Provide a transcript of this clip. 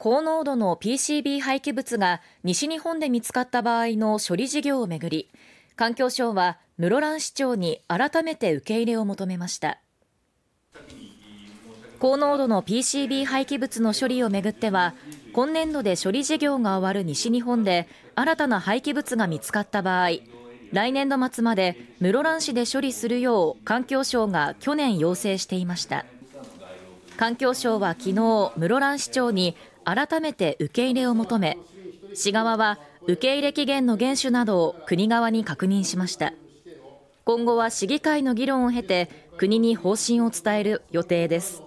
高濃度の PCB 廃棄物が西日本で見つかった場合の処理事業をめぐり環境省は室蘭市長に改めて受け入れを求めました高濃度の PCB 廃棄物の処理をめぐっては今年度で処理事業が終わる西日本で新たな廃棄物が見つかった場合来年度末まで室蘭市で処理するよう環境省が去年要請していました環境省は昨日室蘭市長に改めて受け入れを求め市側は受け入れ期限の厳守などを国側に確認しました今後は市議会の議論を経て国に方針を伝える予定です